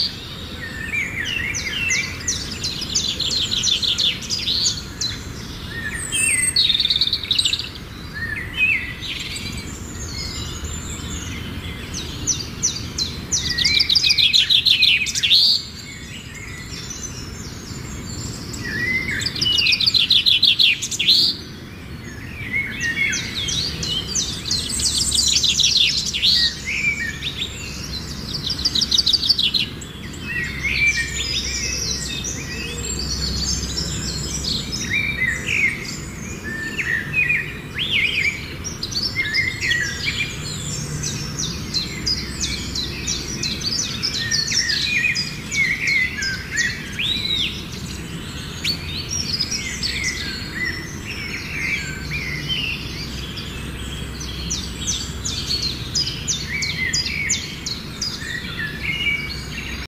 you